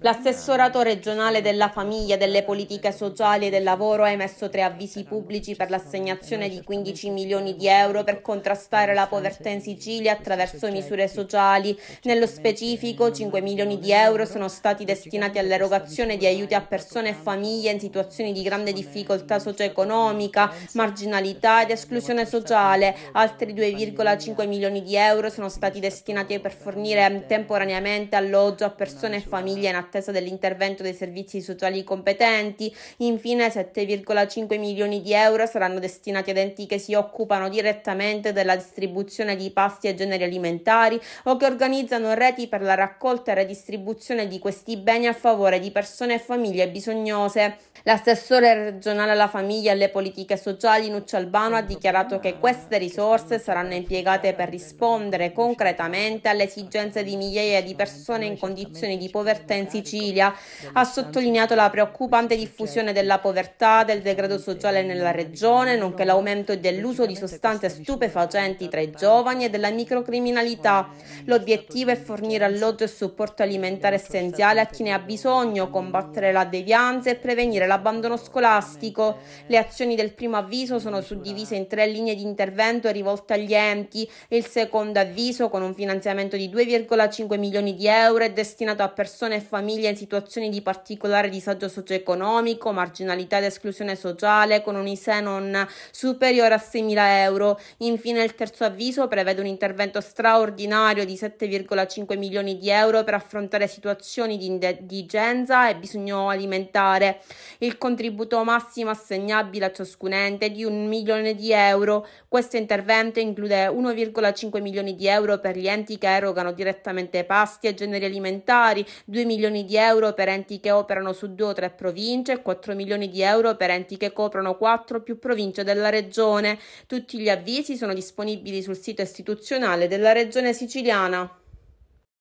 L'assessorato regionale della famiglia, delle politiche sociali e del lavoro ha emesso tre avvisi pubblici per l'assegnazione di 15 milioni di euro per contrastare la povertà in Sicilia attraverso misure sociali. Nello specifico 5 milioni di euro sono stati destinati all'erogazione di aiuti a persone e famiglie in situazioni di grande difficoltà socio-economica, marginalità ed esclusione sociale. Altri 2,5 milioni di euro sono stati destinati per fornire temporaneamente alloggio a persone e famiglie famiglie in attesa dell'intervento dei servizi sociali competenti. Infine 7,5 milioni di euro saranno destinati ad enti che si occupano direttamente della distribuzione di pasti e generi alimentari o che organizzano reti per la raccolta e redistribuzione di questi beni a favore di persone e famiglie bisognose. L'assessore regionale alla famiglia e alle politiche sociali Nuccio Albano ha dichiarato che queste risorse saranno impiegate per rispondere concretamente alle esigenze di migliaia di persone in condizioni di povertà offerta in Sicilia, ha sottolineato la preoccupante diffusione certo. della povertà, del degrado sociale nella regione, nonché l'aumento dell'uso di sostanze stupefacenti tra i giovani e della microcriminalità. L'obiettivo è fornire alloggio e supporto alimentare essenziale a chi ne ha bisogno, combattere la devianza e prevenire l'abbandono scolastico. Le azioni del primo avviso sono suddivise in tre linee di intervento rivolte agli enti il secondo avviso con un finanziamento di 2,5 milioni di euro è destinato a persone persone e famiglie in situazioni di particolare disagio socio-economico, marginalità ed esclusione sociale con un ISE non superiore a 6.000 euro. Infine il terzo avviso prevede un intervento straordinario di 7,5 milioni di euro per affrontare situazioni di indigenza e bisogno alimentare. Il contributo massimo assegnabile a ciascun ente è di 1 milione di euro. Questo intervento include 1,5 milioni di euro per gli enti che erogano direttamente pasti e generi alimentari, 2 milioni di euro per enti che operano su due o tre province, e 4 milioni di euro per enti che coprono quattro o più province della regione. Tutti gli avvisi sono disponibili sul sito istituzionale della regione siciliana.